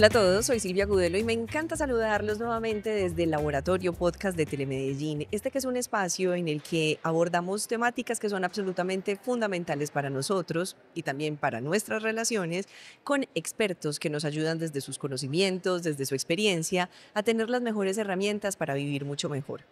Hola a todos, soy Silvia Gudelo y me encanta saludarlos nuevamente desde el Laboratorio Podcast de Telemedellín. Este que es un espacio en el que abordamos temáticas que son absolutamente fundamentales para nosotros y también para nuestras relaciones con expertos que nos ayudan desde sus conocimientos, desde su experiencia, a tener las mejores herramientas para vivir mucho mejor.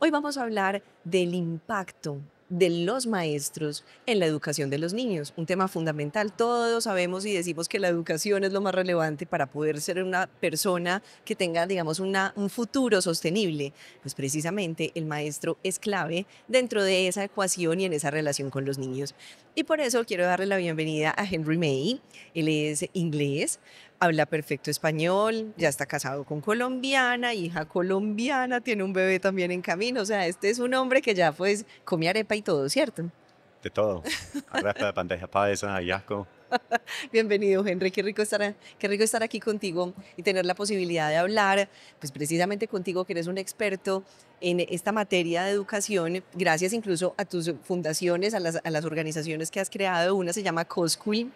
Hoy vamos a hablar del impacto de los maestros en la educación de los niños, un tema fundamental. Todos sabemos y decimos que la educación es lo más relevante para poder ser una persona que tenga, digamos, una, un futuro sostenible. Pues precisamente el maestro es clave dentro de esa ecuación y en esa relación con los niños. Y por eso quiero darle la bienvenida a Henry May. Él es inglés, habla perfecto español, ya está casado con colombiana, hija colombiana, tiene un bebé también en camino. O sea, este es un hombre que ya pues come arepa y todo, ¿cierto? De todo. Arepa, bandeja paisa, ayaco. Bienvenido, Henry. Qué rico, estar, qué rico estar aquí contigo y tener la posibilidad de hablar, pues precisamente contigo, que eres un experto en esta materia de educación, gracias incluso a tus fundaciones, a las, a las organizaciones que has creado. Una se llama COSCUI,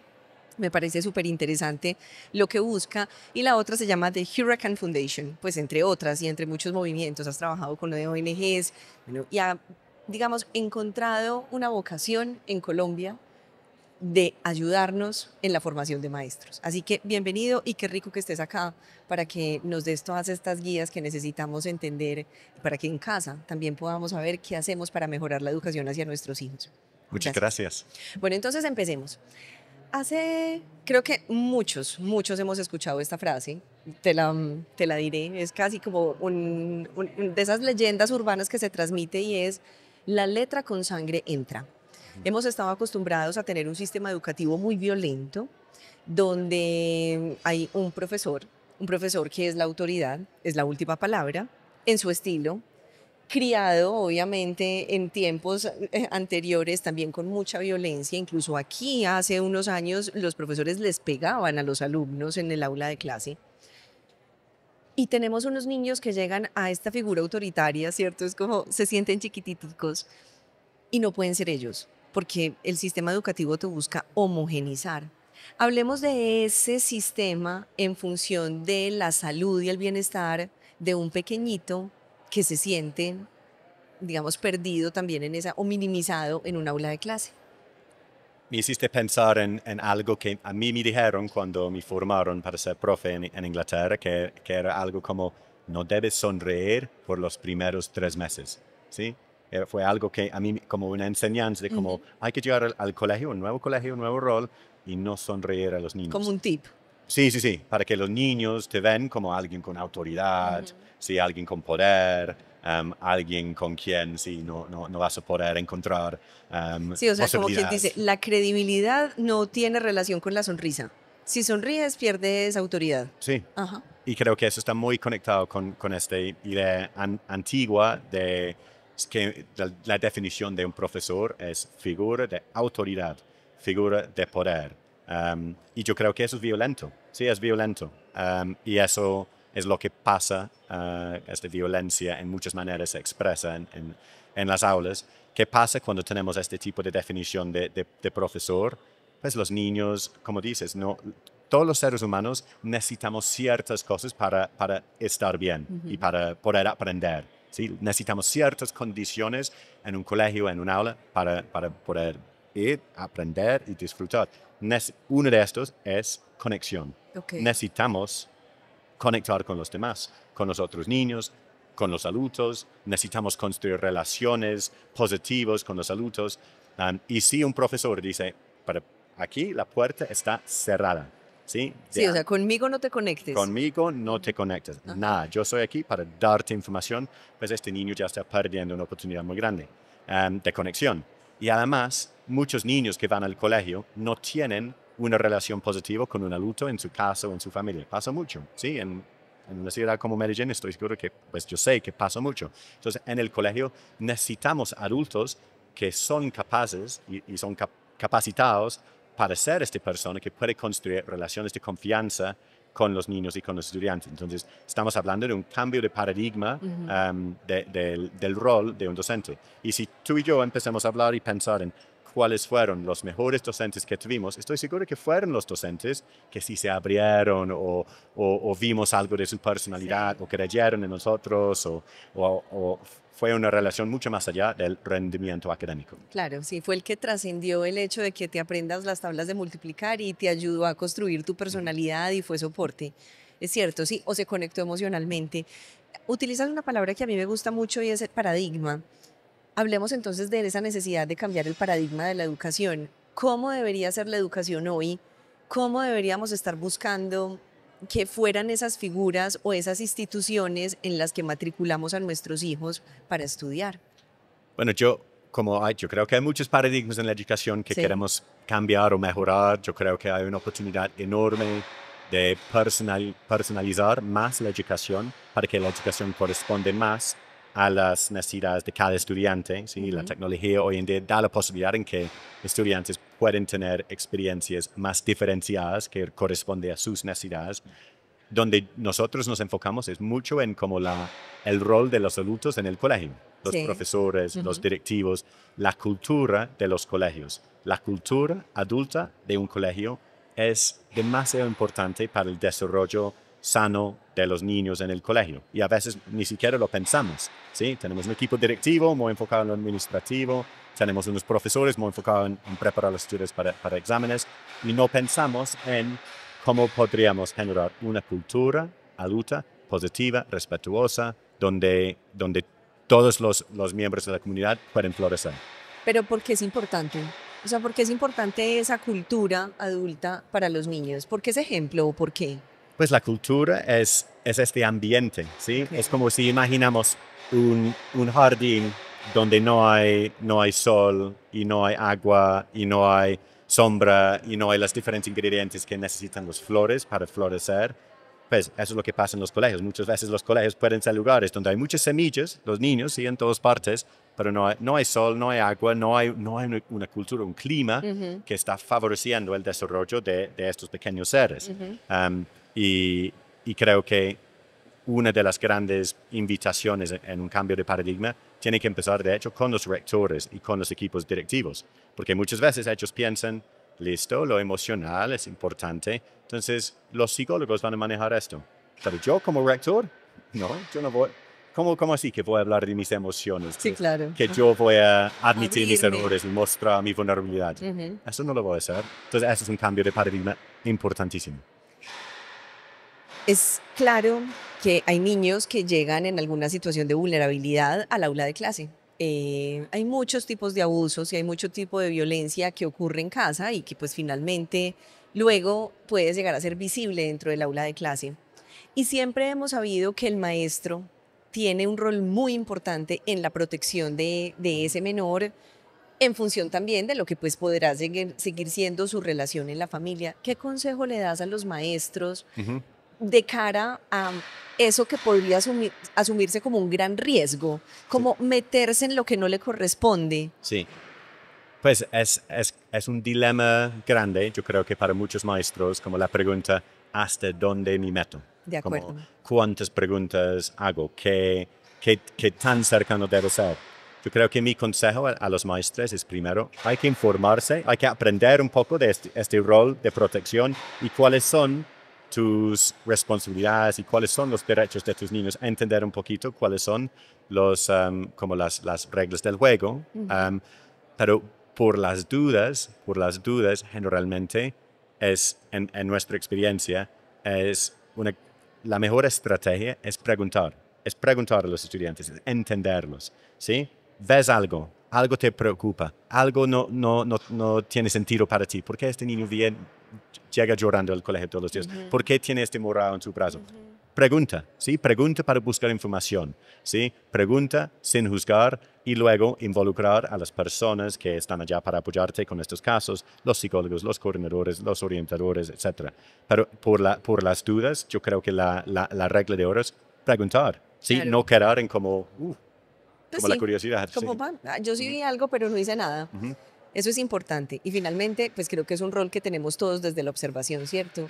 me parece súper interesante lo que busca, y la otra se llama The Hurricane Foundation, pues entre otras y entre muchos movimientos, has trabajado con ONGs, y ha, digamos, encontrado una vocación en Colombia de ayudarnos en la formación de maestros. Así que bienvenido y qué rico que estés acá para que nos des todas estas guías que necesitamos entender para que en casa también podamos saber qué hacemos para mejorar la educación hacia nuestros hijos. Muchas gracias. Bueno, entonces empecemos hace, creo que muchos, muchos hemos escuchado esta frase, te la, te la diré, es casi como un, de esas leyendas urbanas que se transmite y es, la letra con sangre entra. Hemos estado acostumbrados a tener un sistema educativo muy violento, donde hay un profesor, un profesor que es la autoridad, es la última palabra, en su estilo, criado obviamente en tiempos eh, anteriores también con mucha violencia, incluso aquí hace unos años los profesores les pegaban a los alumnos en el aula de clase. Y tenemos unos niños que llegan a esta figura autoritaria, ¿cierto? Es como se sienten chiquititos y no pueden ser ellos, porque el sistema educativo te busca homogenizar. Hablemos de ese sistema en función de la salud y el bienestar de un pequeñito que se sienten, digamos, perdido también en esa, o minimizado en un aula de clase. Me hiciste pensar en, algo que a mí me dijeron cuando me formaron para ser profe en, Inglaterra, que, que, era algo como, no debes sonreír por los primeros tres meses, ¿sí? Eh, fue algo que a mí, como una enseñanza, de como, hay que llegar al, al colegio, un nuevo colegio, un nuevo rol, y no sonreír a los niños. Como un tip. Sí, sí, sí, para que los niños te ven como alguien con autoridad, sí, alguien con poder. Em, alguien con quien sí, no, no, no vas a poder encontrar. Em, sí, o sea, como quien dice, la credibilidad no tiene relación con la sonrisa. Si sonríes, pierdes autoridad. Sí. Y creo que eso está muy conectado con, con esta idea antigua de que la, definición de un profesor es figura de autoridad, figura de poder. Em, y yo creo que eso es violento. Sí, es violento. Um, y eso es lo que pasa, uh, esta violencia en muchas maneras se expresa en, en, las aulas. ¿Qué pasa cuando tenemos este tipo de definición de, de, profesor? Pues los niños, como dices, no, todos los seres humanos necesitamos ciertas cosas para, para estar bien y para poder aprender. ¿sí? Necesitamos ciertas condiciones en un colegio, en un aula, para, para poder ir, aprender y disfrutar uno de estos es conexión. Necesitamos conectar con los demás, con los otros niños, con los adultos. Necesitamos construir relaciones positivas con los adultos. y si un profesor dice, para aquí la puerta está cerrada. ¿Sí? sí, o sea, conmigo no te conectes. Conmigo no te conectes. Nada, yo soy aquí para darte información, pues este niño ya está perdiendo una oportunidad muy grande de conexión. Y además, muchos niños que van al colegio no tienen una relación positiva con un adulto en su casa o en su familia. Pasa mucho, ¿sí? En, una ciudad como Medellín estoy seguro que, pues yo sé que pasa mucho. Entonces, en el colegio necesitamos adultos que son capaces y, son capacitados para ser esta persona que puede construir relaciones de confianza con los niños y con los estudiantes. Entonces, estamos hablando de un cambio de paradigma em, del, del rol de un docente. Y si tú y yo empezamos a hablar y pensar en cuáles fueron los mejores docentes que tuvimos, estoy seguro que fueron los docentes que sí se abrieron o, vimos algo de su personalidad o creyeron en nosotros o, o fue una relación mucho más allá del rendimiento académico. Claro, sí, fue el que trascendió el hecho de que te aprendas las tablas de multiplicar y te ayudó a construir tu personalidad y fue soporte. Es cierto, sí, o se conectó emocionalmente. Utilizas una palabra que a mí me gusta mucho y es el paradigma. Hablemos entonces de esa necesidad de cambiar el paradigma de la educación. ¿Cómo debería ser la educación hoy? ¿Cómo deberíamos estar buscando que fueran esas figuras o esas instituciones en las que matriculamos a nuestros hijos para estudiar? Bueno, yo, como yo creo que hay muchos paradigmas en la educación que queremos cambiar o mejorar. Yo creo que hay una oportunidad enorme de personalizar más la educación para que la educación corresponde más a las necesidades de cada estudiante. ¿sí? La tecnología hoy en día da la posibilidad en que estudiantes pueden tener experiencias más diferenciadas que corresponde a sus necesidades. Donde nosotros nos enfocamos es mucho en como la, el rol de los adultos en el colegio, los profesores, los directivos, la cultura de los colegios. La cultura adulta de un colegio es demasiado importante para el desarrollo sano de los niños en el colegio. Y a veces ni siquiera lo pensamos. ¿sí? Tenemos un equipo directivo muy enfocado en lo administrativo, tenemos unos profesores muy enfocados en, preparar a los estudiantes para, para exámenes y no pensamos en cómo podríamos generar una cultura adulta, positiva, respetuosa, donde, donde todos los, miembros de la comunidad pueden florecer. Pero ¿por qué es importante? O sea, ¿por qué es importante esa cultura adulta para los niños? ¿Por qué ese ejemplo o por qué? Pues la cultura es, es este ambiente, ¿sí? Es como si imaginamos un, jardín donde no hay, no hay sol y no hay agua y no hay sombra y no hay los diferentes ingredientes que necesitan las flores para florecer. Pues eso es lo que pasa en los colegios. Muchas veces los colegios pueden ser lugares donde hay muchas semillas, los niños, sí, en todas partes, pero no hay, no hay sol, no hay agua, no hay, no hay una cultura, un clima que está favoreciendo el desarrollo de, estos pequeños seres. Y, creo que una de las grandes invitaciones en un cambio de paradigma tiene que empezar, de hecho, con los rectores y con los equipos directivos, porque muchas veces ellos piensan, listo, lo emocional es importante, entonces los psicólogos van a manejar esto. Pero yo como rector, no, yo no voy. ¿Cómo, así que voy a hablar de mis emociones? Sí, que, claro. Que yo voy a admitir mis errores y mostrar mi vulnerabilidad. Eso no lo voy a hacer. Entonces, ese es un cambio de paradigma importantísimo. Es claro que hay niños que llegan en alguna situación de vulnerabilidad al aula de clase. Eh, hay muchos tipos de abusos y hay mucho tipo de violencia que ocurre en casa y que pues finalmente luego puedes llegar a ser visible dentro del aula de clase. Y siempre hemos sabido que el maestro tiene un rol muy importante en la protección de, ese menor en función también de lo que pues podrá seguir, siendo su relación en la familia. ¿Qué consejo le das a los maestros de cara a eso que podría asumirse como un gran riesgo, como meterse en lo que no le corresponde. Sí. Pues es, es, es, un dilema grande, yo creo que para muchos maestros, como la pregunta, ¿hasta dónde me meto? De acuerdo. ¿Cuántas preguntas hago? ¿Qué, qué, qué tan cercano debo ser? Yo creo que mi consejo a, los maestros es primero, hay que informarse, hay que aprender un poco de este, este rol de protección y cuáles son tus responsabilidades y cuáles son los derechos de tus niños, entender un poquito cuáles son los, um, como las, reglas del juego. Um, pero por las dudas, por las dudas, generalmente es, en, nuestra experiencia, es una, la mejor estrategia es preguntar, es preguntar a los estudiantes, entenderlos, ¿sí? ¿Ves algo? algo te preocupa, algo no, no, no, no tiene sentido para ti. ¿Por qué este niño viene, llega llorando al colegio todos los días? ¿Por qué tiene este morado en su brazo? Pregunta, ¿sí? Pregunta para buscar información, ¿sí? Pregunta sin juzgar y luego involucrar a las personas que están allá para apoyarte con estos casos, los psicólogos, los coordinadores, los orientadores, etc. Pero por, la, por las dudas, yo creo que la, la, regla de oro es preguntar, ¿sí? No quedar en como, pues como la curiosidad. Ah, yo sí vi algo, pero no hice nada. Eso es importante. Y finalmente, pues creo que es un rol que tenemos todos desde la observación, ¿cierto?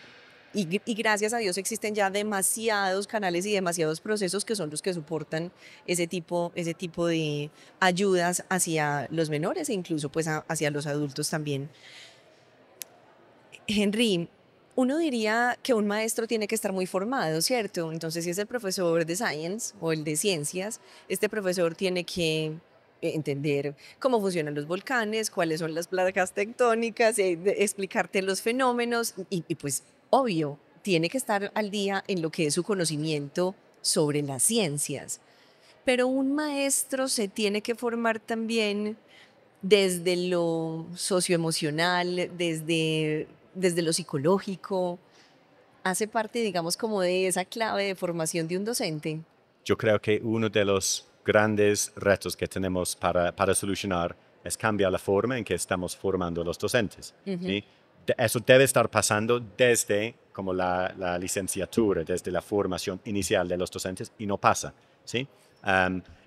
Y, gracias a Dios existen ya demasiados canales y demasiados procesos que son los que soportan ese tipo, ese tipo de ayudas hacia los menores e incluso pues hacia los adultos también. Henry, uno diría que un maestro tiene que estar muy formado, ¿cierto? Entonces, si es el profesor de Science o el de Ciencias, este profesor tiene que entender cómo funcionan los volcanes, cuáles son las placas tectónicas, eh, explicarte los fenómenos y, y pues, obvio, tiene que estar al día en lo que es su conocimiento sobre las ciencias. Pero un maestro se tiene que formar también desde lo socioemocional, desde desde lo psicológico, hace parte, digamos, como de esa clave de formación de un docente? Yo creo que uno de los grandes retos que tenemos para, solucionar es cambiar la forma en que estamos formando a los docentes. eso debe estar pasando desde como la, licenciatura, desde la formación inicial de los docentes y no pasa. ¿sí?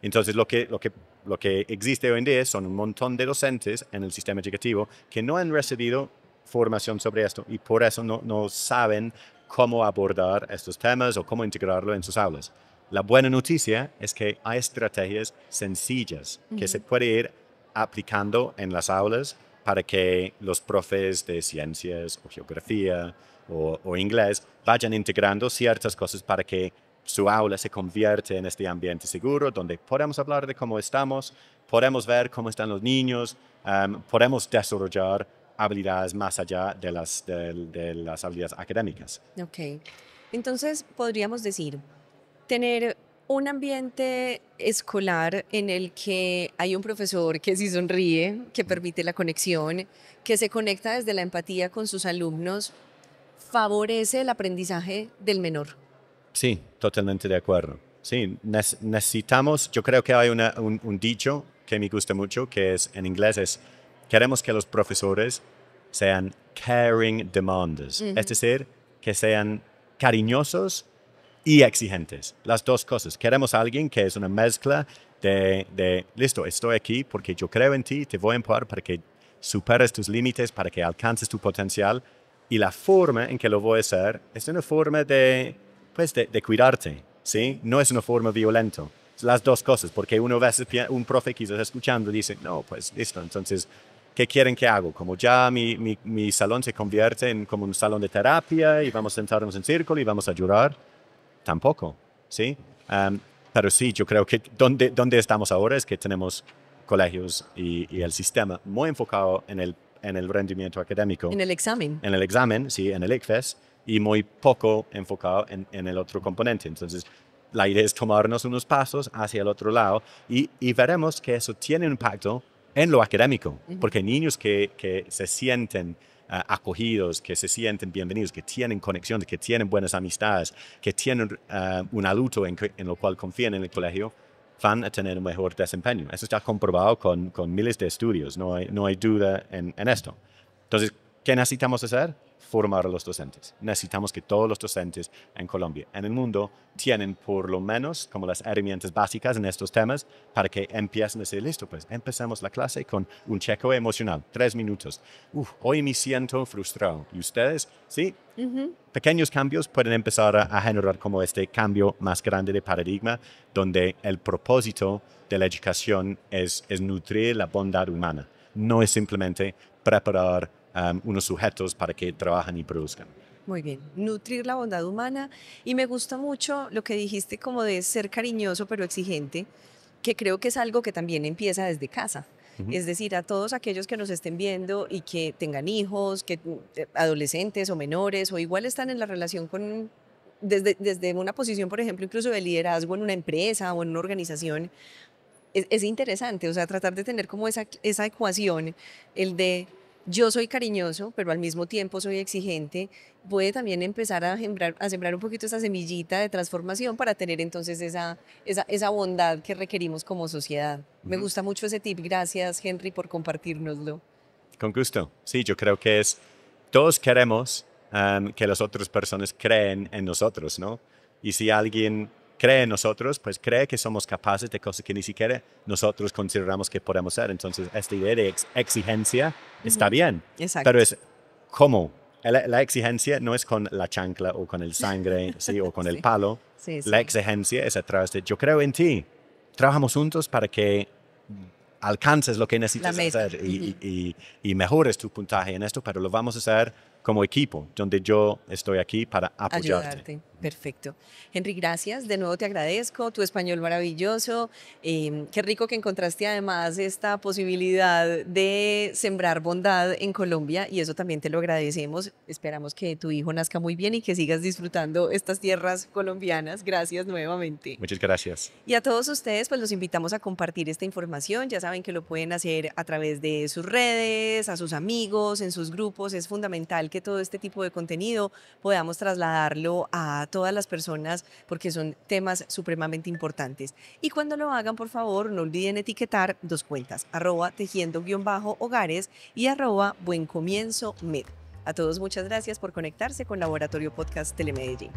entonces, lo que, lo, que, lo que existe hoy en día son un montón de docentes en el sistema educativo que no han recibido formación sobre esto y por eso no, saben cómo abordar estos temas o cómo integrarlo en sus aulas. La buena noticia es que hay estrategias sencillas que se puede ir aplicando en las aulas para que los profes de ciencias o geografía o, inglés vayan integrando ciertas cosas para que su aula se convierta en este ambiente seguro donde podemos hablar de cómo estamos, podemos ver cómo están los niños, podemos desarrollar habilidades más allá de las, de, las habilidades académicas. Ok. Entonces, podríamos decir, tener un ambiente escolar en el que hay un profesor que sí sonríe, que mm. permite la conexión, que se conecta desde la empatía con sus alumnos, favorece el aprendizaje del menor. Sí, totalmente de acuerdo. Sí, necesitamos, yo creo que hay un, un, dicho que me gusta mucho, que es en inglés es Queremos que los profesores sean caring demanders, es decir, que sean cariñosos y exigentes. Las dos cosas. Queremos a alguien que es una mezcla de, de, listo, estoy aquí porque yo creo en ti, te voy a empujar para que superes tus límites, para que alcances tu potencial. Y la forma en que lo voy a hacer es una forma de, pues, de, cuidarte, ¿sí? No es una forma violenta. Las dos cosas, porque uno a veces un profe quizás escuchando dice, no, pues listo, entonces ¿qué quieren que hago? Como ya mi, mi, salón se convierte en como un salón de terapia y vamos a sentarnos en círculo y vamos a llorar, tampoco, ¿sí? pero sí, yo creo que donde, donde estamos ahora es que tenemos colegios y, el sistema muy enfocado en el, en el rendimiento académico. En el examen. En el examen, sí, en el ICFES, y muy poco enfocado en, el otro componente. Entonces, la idea es tomarnos unos pasos hacia el otro lado y, y veremos que eso tiene un impacto en lo académico, porque niños que, que se sienten ah, acogidos, que se sienten bienvenidos, que tienen conexiones, que tienen buenas amistades, que tienen ah, un adulto en, lo cual confían en el colegio, van a tener un mejor desempeño. Eso está comprobado con, con miles de estudios, no hay, no hay duda en esto. Entonces, ¿qué necesitamos hacer? formar a los docentes. Necesitamos que todos los docentes en Colombia, en el mundo, tienen por lo menos como las herramientas básicas en estos temas para que empiecen a decir, listo, pues empezamos la clase con un checo emocional, tres minutos. hoy me siento frustrado. ¿Y ustedes? Sí. Pequeños cambios pueden empezar a, generar como este cambio más grande de paradigma, donde el propósito de la educación es nutrir la bondad humana. No es simplemente preparar unos sujetos para que trabajen y produzcan. Muy bien, nutrir la bondad humana y me gusta mucho lo que dijiste como de ser cariñoso pero exigente, que creo que es algo que también empieza desde casa. Es decir, a todos aquellos que nos estén viendo y que tengan hijos, que eh, adolescentes o menores o igual están en la relación con desde, desde una posición, por ejemplo, incluso de liderazgo en una empresa o en una organización, es, es interesante, o sea, tratar de tener como esa, esa ecuación, el de yo soy cariñoso, pero al mismo tiempo soy exigente, puede también empezar a sembrar, a sembrar un poquito esa semillita de transformación para tener entonces esa, esa, bondad que requerimos como sociedad. Me gusta mucho ese tip. Gracias, Henry, por compartirnoslo. Con gusto. Sí, yo creo que es, todos queremos que las otras personas creen en nosotros, ¿no? Y si alguien cree en nosotros, pues cree que somos capaces de cosas que ni siquiera nosotros consideramos que podemos hacer. Entonces, esta idea de exigencia está bien, Exacto. pero es cómo. La, exigencia no es con la chancla o con el sangre ¿sí? o con el palo. la exigencia es a través de yo creo en ti. Trabajamos juntos para que alcances lo que necesitas hacer y, mejores tu puntaje en esto, pero lo vamos a hacer como equipo, donde yo estoy aquí para apoyarte. Perfecto. Henry, gracias. De nuevo te agradezco tu español maravilloso. Em, qué rico que encontraste además esta posibilidad de sembrar bondad en Colombia y eso también te lo agradecemos. Esperamos que tu hijo nazca muy bien y que sigas disfrutando estas tierras colombianas. Gracias nuevamente. Muchas gracias. Y a todos ustedes, pues los invitamos a compartir esta información. Ya saben que lo pueden hacer a través de sus redes, a sus amigos, en sus grupos. Es fundamental que todo este tipo de contenido podamos trasladarlo a todas las personas porque son temas supremamente importantes. Y cuando lo hagan, por favor, no olviden etiquetar dos cuentas, arroba tejiendo-hogares y arroba buen comienzo med. A todos muchas gracias por conectarse con Laboratorio Podcast Telemedellín.